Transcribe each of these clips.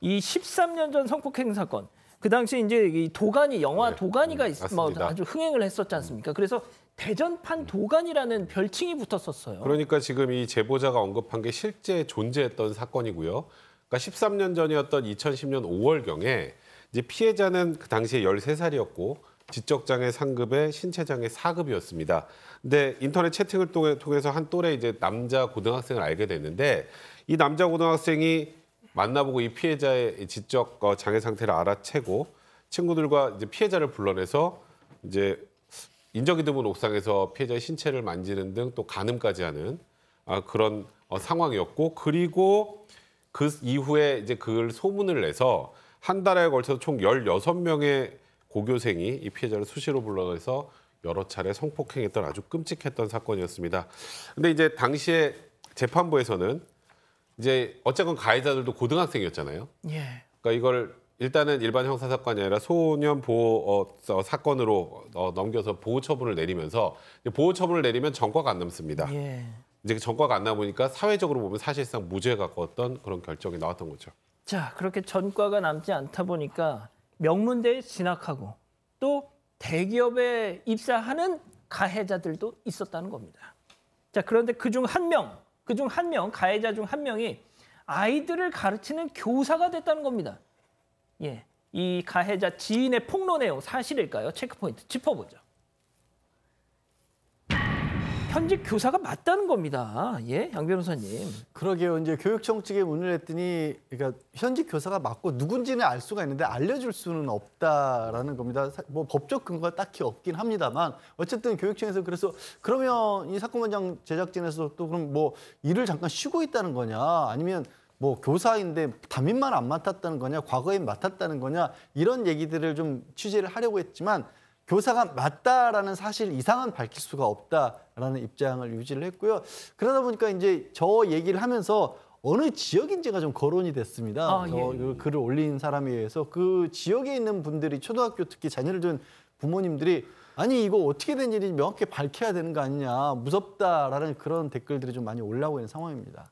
이 13년 전 성폭행 사건 그 당시 이제 이 도가니 영화 네, 도가니가 음, 있, 뭐 아주 흥행을 했었지 않습니까? 그래서 대전판 음. 도가니라는 별칭이 붙었었어요. 그러니까 지금 이 제보자가 언급한 게 실제 존재했던 사건이고요. 그러니까 13년 전이었던 2010년 5월경에 이제 피해자는 그 당시에 13살이었고 지적장애 상급에 신체장애 4급이었습니다. 근데 인터넷 채팅을 통해서 한 또래 이제 남자 고등학생을 알게 됐는데 이 남자 고등학생이 만나보고 이 피해자의 지적 어, 장애 상태를 알아채고 친구들과 이제 피해자를 불러내서 이제 인적이 드문 옥상에서 피해자의 신체를 만지는 등 또 가늠까지 하는 아, 그런 어, 상황이었고 그리고 그 이후에 이제 그걸 소문을 내서 한 달에 걸쳐서 총1 6 명의 고교생이 이 피해자를 수시로 불러내서 여러 차례 성폭행했던 아주 끔찍했던 사건이었습니다. 근데 이제 당시에 재판부에서는 이제 어쨌건 가해자들도 고등학생이었잖아요. 예. 그러니까 이걸 일단은 일반 형사 사건이 아니라 소년 보호 어, 사건으로 어, 넘겨서 보호 처분을 내리면서 보호 처분을 내리면 전과가 안 남습니다. 예. 이제 그 전과가 안남으니까 사회적으로 보면 사실상 무죄 가까던 그런 결정이 나왔던 거죠. 자 그렇게 전과가 남지 않다 보니까 명문대에 진학하고 또 대기업에 입사하는 가해자들도 있었다는 겁니다. 자 그런데 그중 한명 그중 한 명, 가해자 중 한 명이 아이들을 가르치는 교사가 됐다는 겁니다. 예, 이 가해자 지인의 폭로 내용 사실일까요? 체크포인트 짚어보죠. 현직 교사가 맞다는 겁니다. 예, 양 변호사님. 그러게요. 이제 교육청 측에 문을 했더니 그러니까 현직 교사가 맞고 누군지는 알 수가 있는데 알려줄 수는 없다라는 겁니다. 뭐 법적 근거가 딱히 없긴 합니다만 어쨌든 교육청에서 그래서 그러면 이 사건 원장 제작진에서 또 그럼 뭐 일을 잠깐 쉬고 있다는 거냐 아니면 뭐 교사인데 담임만 안 맡았다는 거냐 과거에 맡았다는 거냐 이런 얘기들을 좀 취재를 하려고 했지만 교사가 맞다라는 사실 이상은 밝힐 수가 없다라는 입장을 유지를 했고요. 그러다 보니까 이제 저 얘기를 하면서 어느 지역인지가 좀 거론이 됐습니다. 아, 저 예. 그 글을 올린 사람에 의해서 그 지역에 있는 분들이 초등학교 특히 자녀를 둔 부모님들이 아니 이거 어떻게 된 일인지 명확히 밝혀야 되는 거 아니냐 무섭다라는 그런 댓글들이 좀 많이 올라오고 있는 상황입니다.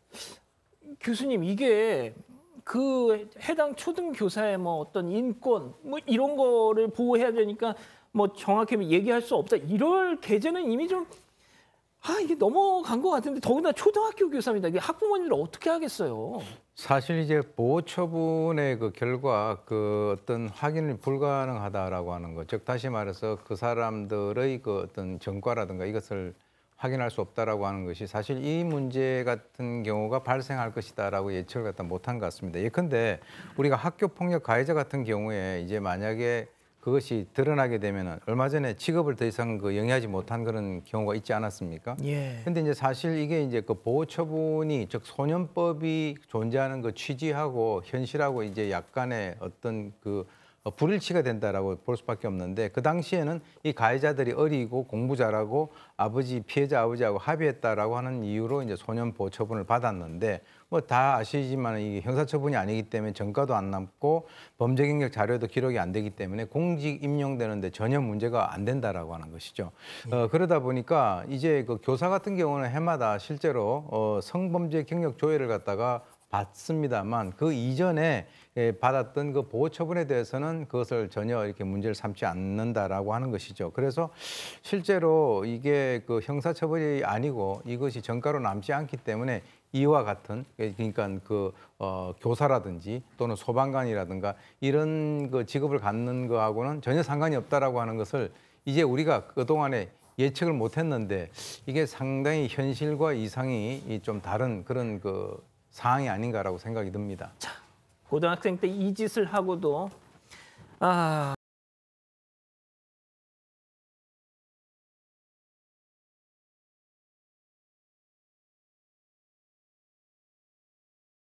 교수님 이게 그 해당 초등 교사의 뭐 어떤 인권 뭐 이런 거를 보호해야 되니까 뭐 정확히 얘기할 수 없다. 이럴 계제는 이미 좀 아, 이게 넘어간 것 같은데 더구나 초등학교 교사입니다. 이게 학부모님들 어떻게 하겠어요? 사실 이제 보호 처분의 그 결과 그 어떤 확인이 불가능하다라고 하는 것. 즉 다시 말해서 그 사람들의 그 어떤 전과라든가 이것을 확인할 수 없다라고 하는 것이 사실 이 문제 같은 경우가 발생할 것이다라고 예측을 갖다 못한 것 같습니다. 예컨대 우리가 학교 폭력 가해자 같은 경우에 이제 만약에 그것이 드러나게 되면은 얼마 전에 직업을 더 이상 그 영위하지 못한 그런 경우가 있지 않았습니까? 예. 근데 이제 사실 이게 이제 그 보호 처분이 즉 소년법이 존재하는 그 취지하고 현실하고 이제 약간의 어떤 그 어, 불일치가 된다라고 볼 수밖에 없는데 그 당시에는 이 가해자들이 어리고 공부 잘하고 아버지 피해자 아버지하고 합의했다라고 하는 이유로 이제 소년 보호 처분을 받았는데 뭐 다 아시지만 이게 형사처분이 아니기 때문에 전과도 안 남고 범죄 경력 자료도 기록이 안 되기 때문에 공직 임용되는데 전혀 문제가 안 된다라고 하는 것이죠. 어, 예. 그러다 보니까 이제 그 교사 같은 경우는 해마다 실제로 어, 성범죄 경력 조회를 갖다가 받습니다만 그 이전에 예, 받았던 그 보호 처분에 대해서는 그것을 전혀 이렇게 문제를 삼지 않는다라고 하는 것이죠. 그래서 실제로 이게 그 형사 처벌이 아니고 이것이 정가로 남지 않기 때문에 이와 같은 예, 그러니까 그 어, 교사라든지 또는 소방관이라든가 이런 그 직업을 갖는 거하고는 전혀 상관이 없다라고 하는 것을 이제 우리가 그동안에 예측을 못했는데 이게 상당히 현실과 이상이 좀 다른 그런 그 상황이 아닌가라고 생각이 듭니다. 자, 고등학생 때 이 짓을 하고도 아